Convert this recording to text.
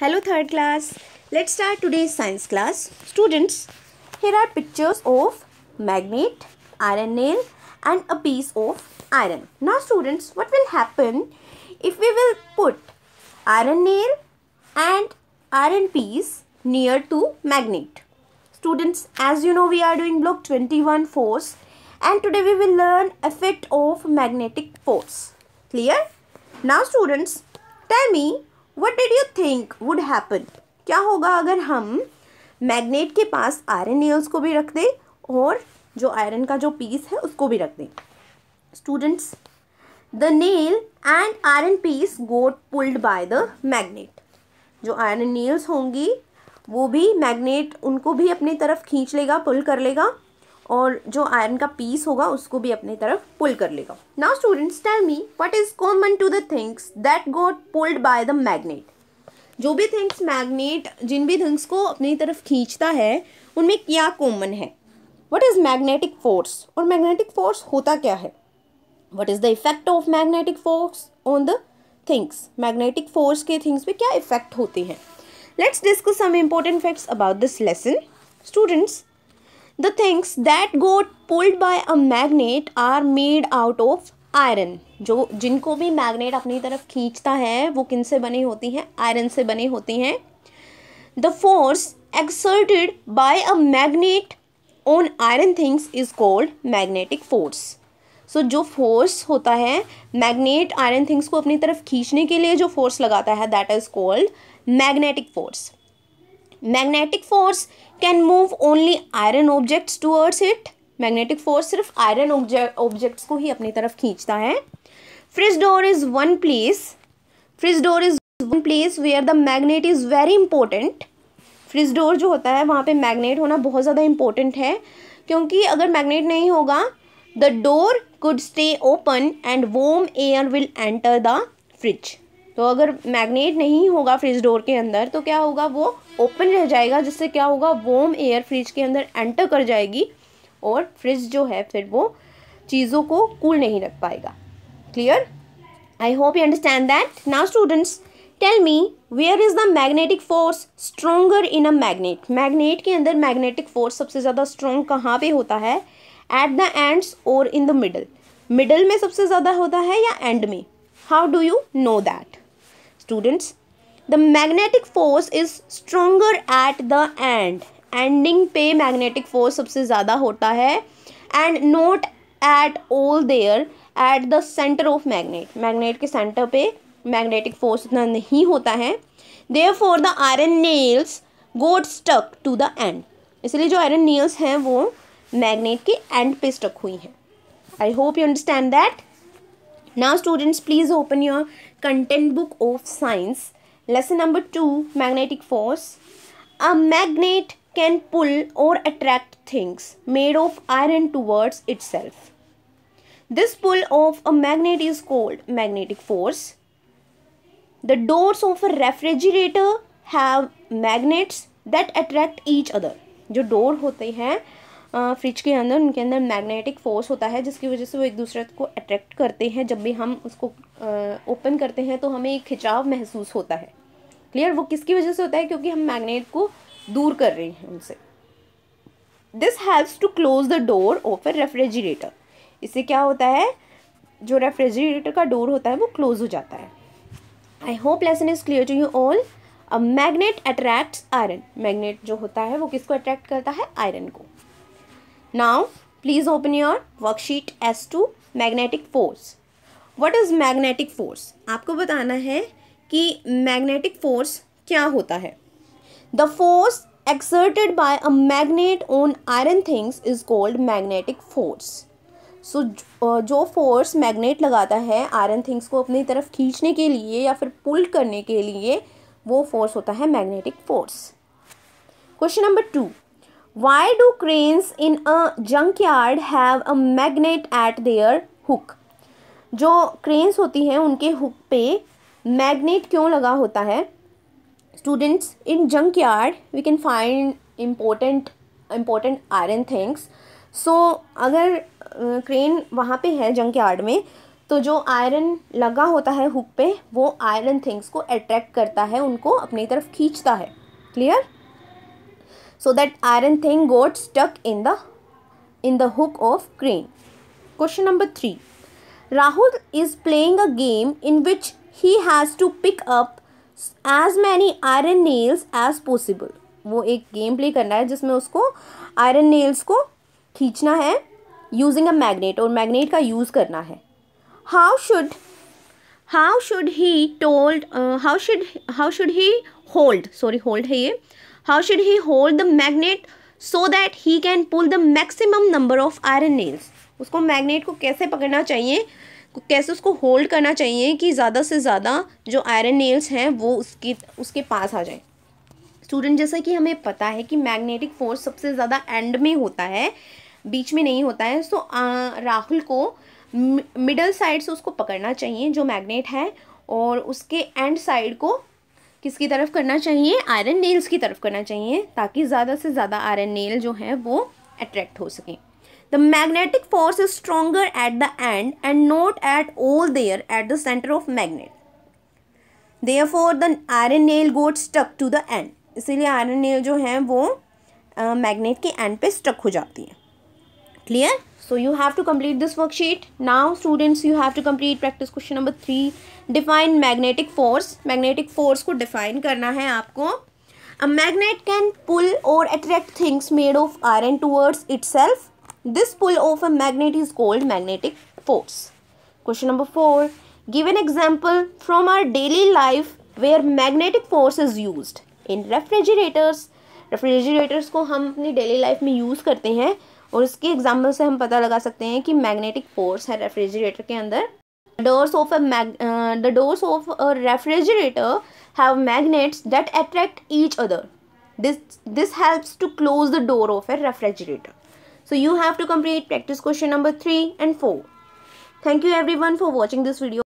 Hello third class. Let's start today's science class. Students, here are pictures of magnet, iron nail and a piece of iron. Now students, what will happen if we will put iron nail and iron piece near to magnet? Students, as you know we are doing block 21 force and today we will learn effect of magnetic force. Clear? Now students, tell me what did you think would happen क्या होगा अगर हम magnet के पास iron nails को भी रख दें और जो आयरन का जो पीस है उसको भी रख दें students the nail and iron piece got pulled by the magnet जो आयरन नेल्स होंगी वो भी मैग्नेट उनको भी अपनी तरफ खींच लेगा पुल कर लेगा और जो आयरन का पीस होगा उसको भी अपनी तरफ पुल कर लेगा now students tell me what is common to the things that got pulled by the magnet जो भी थिंग्स मैग्नेट जिन भी थिंग्स को अपनी तरफ खींचता है उनमें क्या कॉमन है वट इज़ मैग्नेटिक फोर्स और मैग्नेटिक फोर्स होता क्या है what is the effect of magnetic force on the things magnetic force के थिंग्स में क्या इफेक्ट होते हैं let's discuss some important facts about this lesson students The things that got pulled by a magnet are made out of iron जो जिनको भी magnet अपनी तरफ खींचता है वो किन से बनी होती हैं आयरन से बनी होती हैं the force exerted by a magnet on iron things is called magnetic force so जो फोर्स होता है मैग्नेट आयरन थिंग्स को अपनी तरफ खींचने के लिए जो फोर्स लगाता है that is called magnetic force magnetic force can move only iron objects towards it magnetic force सिर्फ आयरन ऑब्जेक्ट्स को ही अपनी तरफ खींचता है fridge door is one place fridge door is one place where the magnet is very important fridge door जो होता है वहाँ पे मैग्नेट होना बहुत ज़्यादा इम्पोर्टेंट है क्योंकि अगर मैग्नेट नहीं होगा the door could stay open and warm air will enter the fridge तो अगर मैग्नेट नहीं होगा फ्रिज डोर के अंदर तो क्या होगा वो ओपन रह जाएगा जिससे क्या होगा वोम एयर फ्रिज के अंदर एंटर कर जाएगी और फ्रिज जो है फिर वो चीज़ों को कूल नहीं रख पाएगा clear I hope you understand that now students tell me where is the magnetic force stronger in a magnet magnet के अंदर मैग्नेटिक फोर्स सबसे ज़्यादा स्ट्रोंग कहाँ पे होता है एट द एंड्स और इन द मिडल मिडल में सबसे ज़्यादा होता है या एंड में how do you know that students the magnetic force is stronger at the end ending पे मैग्नेटिक फोर्स सबसे ज़्यादा होता है and not at all there at the centre of magnet magnet के सेंटर पे मैग्नेटिक फोर्स इतना नहीं होता है there for the iron nails got stuck to the end इसलिए जो आयरन नेल्स हैं वो मैग्नेट के एंड पे स्टक हुई हैं I hope you understand that Now students please open your content book of science. Lesson number 2 magnetic force. A magnet can pull or attract things made of iron towards itself. This pull of a magnet is called magnetic force. The doors of a refrigerator have magnets that attract each other. जो door होते हैं fridge के अंदर उनके अंदर magnetic force होता है जिसकी वजह से वो एक दूसरे को अट्रैक्ट करते हैं जब भी हम उसको ओपन करते हैं तो हमें एक खिंचाव महसूस होता है क्लियर वो किसकी वजह से होता है क्योंकि हम मैग्नेट को दूर कर रहे हैं उनसे this helps to close the door of a refrigerator इससे क्या होता है जो रेफ्रिजरेटर का डोर होता है वो क्लोज हो जाता है I hope lesson is clear to you all a magnet attracts iron magnet जो होता है वो किसको अट्रैक्ट करता है आयरन को Now, please open your worksheet as to magnetic force. What is magnetic force? आपको बताना है कि magnetic force क्या होता है The force exerted by a magnet on iron things is called magnetic force. So so, जो force magnet लगाता है आयरन थिंग्स को अपनी तरफ खींचने के लिए या फिर पुल करने के लिए वो फोर्स होता है magnetic force question number two why do cranes in a junk yard have a magnet at their hook जो क्रेन्स होती हैं उनके हुक पे मैगनेट क्यों लगा होता है students in junk yard we can find important important iron things so अगर क्रेन वहाँ पे है जंक यार्ड में तो जो आयरन लगा होता है हुक पे वो आयरन थिंग्स को अट्रैक्ट करता है उनको अपनी तरफ खींचता है clear so that iron thing got stuck in the in the hook of crane question number 3 rahul is playing a game in which he has to pick up as many iron nails as possible वो एक game play करना है जिसमें उसको iron nails को खींचना है using a magnet और मैग्नेट का यूज़ करना है how should how should he told how should how should he hold sorry hold है ये how should he hold the magnet so that he can pull the maximum number of iron nails उसको magnet को कैसे पकड़ना चाहिए कैसे उसको hold करना चाहिए कि ज़्यादा से ज़्यादा जो आयरन नेल्स हैं वो उसकी उसके पास आ जाए स्टूडेंट जैसा कि हमें पता है कि मैग्नेटिक फोर्स सबसे ज़्यादा एंड में होता है बीच में नहीं होता है सो तो, राहुल को मिडल साइड से उसको पकड़ना चाहिए जो मैग्नेट है और उसके एंड साइड को किसकी तरफ करना चाहिए आयरन नेल्स की तरफ करना चाहिए ताकि ज़्यादा से ज़्यादा आयरन नेल जो है वो अट्रैक्ट हो सकें the magnetic force is stronger at the end end not at all there at the centre of there they the iron nail got stuck to the end इसीलिए आयरन नेल जो है वो magnet uh, के end पे stuck हो जाती है clear so you have to complete this worksheet now students you have to complete practice question number 3 define magnetic force magnetic force ko define karna hai aapko a magnet can pull or attract things made of iron towards itself this pull of a magnet is called magnetic force question number 4 give an example from our daily life where magnetic force is used in refrigerators refrigerators को हम अपनी daily life में use करते हैं और इसकी example से हम पता लगा सकते हैं कि मैग्नेटिक फोर्स है रेफ्रिजरेटर के अंदर doors of a mag the doors of a refrigerator have magnets that attract each other this this helps to close the door of a refrigerator so you have to complete practice question number three and four thank you everyone for watching this video